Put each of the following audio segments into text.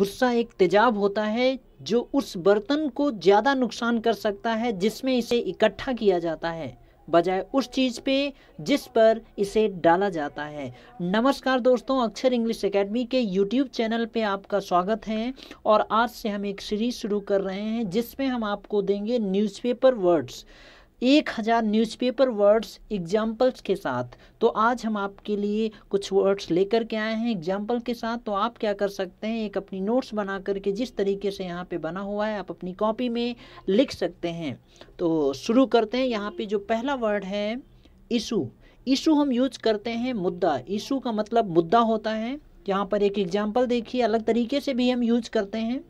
गुस्सा एक तेजाब होता है जो उस बर्तन को ज़्यादा नुकसान कर सकता है जिसमें इसे इकट्ठा किया जाता है बजाय उस चीज़ पे जिस पर इसे डाला जाता है नमस्कार दोस्तों अक्षर इंग्लिश एकेडमी के यूट्यूब चैनल पे आपका स्वागत है और आज से हम एक सीरीज शुरू कर रहे हैं जिसमें हम आपको देंगे न्यूज़पेपर वर्ड्स एक हज़ार न्यूज़पेपर वर्ड्स एग्जाम्पल्स के साथ तो आज हम आपके लिए कुछ वर्ड्स लेकर के आए हैं एग्जाम्पल के साथ तो आप क्या कर सकते हैं एक अपनी नोट्स बना करके जिस तरीके से यहाँ पे बना हुआ है आप अपनी कॉपी में लिख सकते हैं तो शुरू करते हैं यहाँ पे जो पहला वर्ड है ईशू ईशू हम यूज करते हैं मुद्दा ईशू का मतलब मुद्दा होता है यहाँ पर एक एग्जाम्पल देखिए अलग तरीके से भी हम यूज करते हैं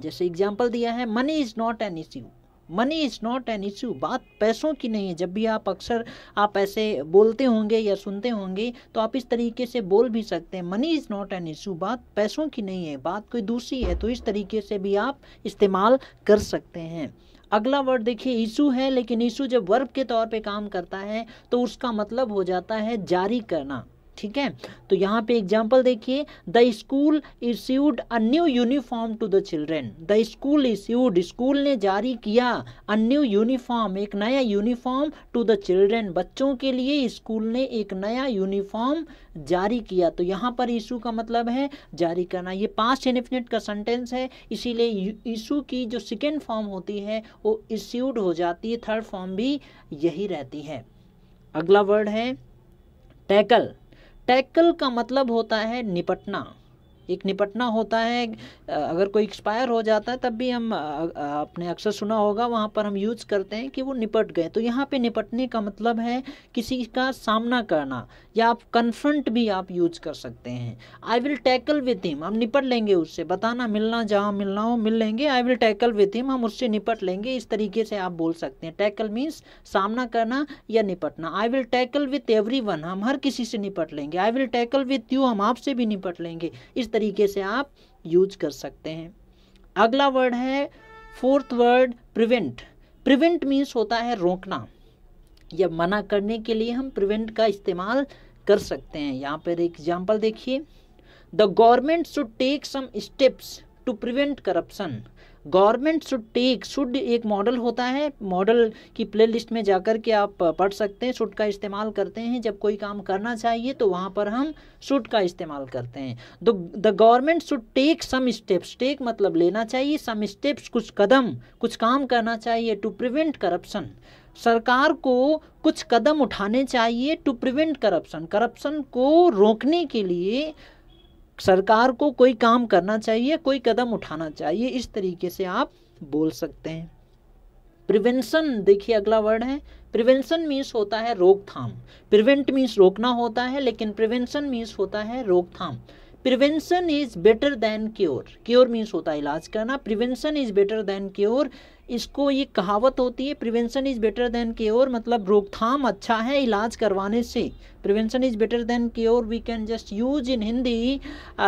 जैसे एग्जाम्पल दिया है money is not an issue money is not an issue बात पैसों की नहीं है जब भी आप अक्सर आप ऐसे बोलते होंगे या सुनते होंगे तो आप इस तरीके से बोल भी सकते हैं money is not an issue बात पैसों की नहीं है बात कोई दूसरी है तो इस तरीके से भी आप इस्तेमाल कर सकते हैं अगला वर्ड देखिए इशू है लेकिन इशू जब वर्ब के तौर पे काम करता है तो उसका मतलब हो जाता है जारी करना ठीक है तो यहाँ पे एग्जाम्पल देखिए the school issued a new uniform to the children the school issued school ने जारी किया अ न्यू यूनिफॉर्म एक नया यूनिफॉर्म टू द चिल्ड्रेन बच्चों के लिए स्कूल ने एक नया यूनिफॉर्म जारी किया तो यहाँ पर इशू का मतलब है जारी करना ये पास्ट इनफिनिट का सेंटेंस है इसीलिए इशू की जो सेकेंड फॉर्म होती है वो इश्यूड हो जाती है थर्ड फॉर्म भी यही रहती है अगला वर्ड है टैकल टैकल का मतलब होता है निपटना एक निपटना होता है अगर कोई एक्सपायर हो जाता है तब भी हम आपने अक्सर सुना होगा वहाँ पर हम यूज करते हैं कि वो निपट गए तो यहाँ पे निपटने का मतलब है किसी का सामना करना या आप कन्फ्रंट भी आप यूज कर सकते हैं I will tackle with him हम निपट लेंगे उससे बताना मिलना जहाँ मिलना हो मिल लेंगे I will tackle with him हम उससे निपट लेंगे इस तरीके से आप बोल सकते हैं टैकल मीन्स सामना करना या निपटना I will tackle with every हम हर किसी से निपट लेंगे I will tackle with you हम आपसे भी निपट लेंगे इस तरीके से आप यूज कर सकते हैं अगला वर्ड है fourth word prevent prevent means होता है रोकना या मना करने के लिए हम प्रिवेंट का इस्तेमाल कर सकते हैं यहाँ पर एग्जाम्पल देखिए the government should take some steps to prevent corruption government should take should एक मॉडल होता है मॉडल की प्लेलिस्ट में जाकर के आप पढ़ सकते हैं शुड का इस्तेमाल करते हैं जब कोई काम करना चाहिए तो वहाँ पर हम शुड का इस्तेमाल करते हैं the government should take some steps take मतलब लेना चाहिए सम स्टेप्स कुछ कदम कुछ काम करना चाहिए टू प्रिवेंट करप्शन सरकार को कुछ कदम उठाने चाहिए टू प्रिवेंट करप्शन करप्शन को रोकने के लिए सरकार को कोई काम करना चाहिए कोई कदम उठाना चाहिए इस तरीके से आप बोल सकते हैं प्रिवेंशन देखिए अगला वर्ड है प्रिवेंशन मीन्स होता है रोकथाम प्रिवेंट मीन्स रोकना होता है लेकिन प्रिवेंशन मीन्स होता है रोकथाम prevention is better than cure cure means होता है इलाज करना prevention is better than cure इसको ये कहावत होती है prevention is better than cure मतलब रोकथाम अच्छा है इलाज करवाने से prevention is better than cure we can just use in Hindi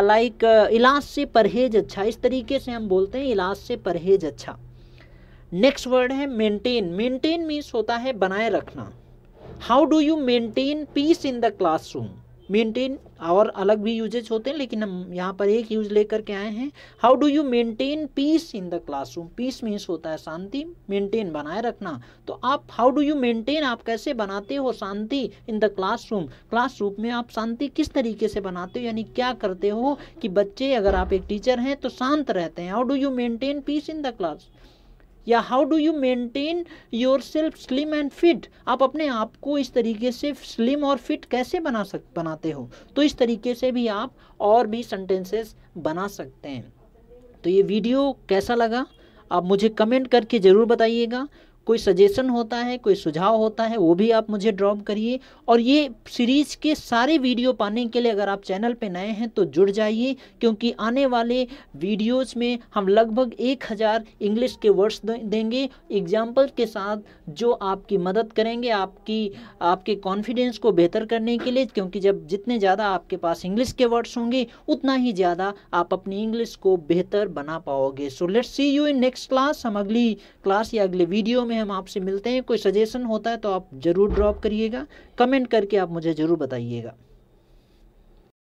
like इलाज से परहेज अच्छा इस तरीके से हम बोलते हैं इलाज से परहेज अच्छा नेक्स्ट वर्ड है मेंटेन मेंटेन मीन्स होता है बनाए रखना how do you maintain peace in the classroom maintain और अलग भी यूजेज होते हैं लेकिन हम यहाँ पर एक यूज लेकर के आए हैं how do you maintain peace in the classroom peace means होता है शांति मेंटेन बनाए रखना तो आप हाउ डू यू मेंटेन आप कैसे बनाते हो शांति इन द क्लासरूम क्लासरूम में आप शांति किस तरीके से बनाते हो यानी क्या करते हो कि बच्चे अगर आप एक टीचर हैं तो शांत रहते हैं how do you maintain peace in the class या how do you maintain yourself slim and fit आप अपने आप को इस तरीके से स्लिम और फिट कैसे बना सक बनाते हो तो इस तरीके से भी आप और भी सेंटेंसेस बना सकते हैं तो ये वीडियो कैसा लगा आप मुझे कमेंट करके ज़रूर बताइएगा कोई सजेशन होता है कोई सुझाव होता है वो भी आप मुझे ड्रॉप करिए और ये सीरीज़ के सारे वीडियो पाने के लिए अगर आप चैनल पे नए हैं तो जुड़ जाइए क्योंकि आने वाले वीडियोस में हम लगभग एक हज़ार इंग्लिश के वर्ड्स देंगे एग्जाम्पल के साथ जो आपकी मदद करेंगे आपकी आपके कॉन्फिडेंस को बेहतर करने के लिए क्योंकि जब जितने ज़्यादा आपके पास इंग्लिश के वर्ड्स होंगे उतना ही ज़्यादा आप अपनी इंग्लिश को बेहतर बना पाओगे so let's see you in next class हम अगली क्लास या अगले वीडियो में में हम आपसे मिलते हैं कोई सजेशन होता है तो आप ज़रूर ड्रॉप करिएगा कमेंट करके आप मुझे ज़रूर बताइएगा